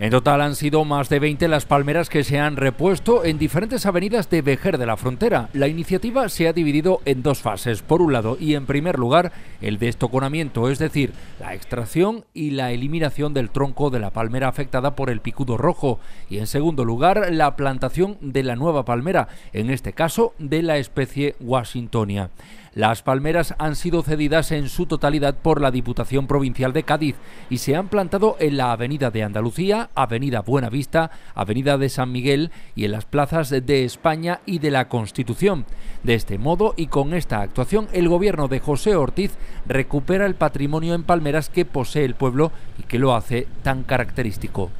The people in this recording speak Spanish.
En total han sido más de 20 las palmeras que se han repuesto en diferentes avenidas de Vejer de la Frontera. La iniciativa se ha dividido en dos fases. Por un lado, y en primer lugar, el destoconamiento, es decir, la extracción y la eliminación del tronco de la palmera afectada por el picudo rojo. Y en segundo lugar, la plantación de la nueva palmera, en este caso de la especie Washingtonia. Las palmeras han sido cedidas en su totalidad por la Diputación Provincial de Cádiz y se han plantado en la Avenida de Andalucía, Avenida Buenavista, Avenida de San Miguel y en las plazas de España y de la Constitución. De este modo y con esta actuación, el gobierno de José Ortiz recupera el patrimonio en palmeras que posee el pueblo y que lo hace tan característico.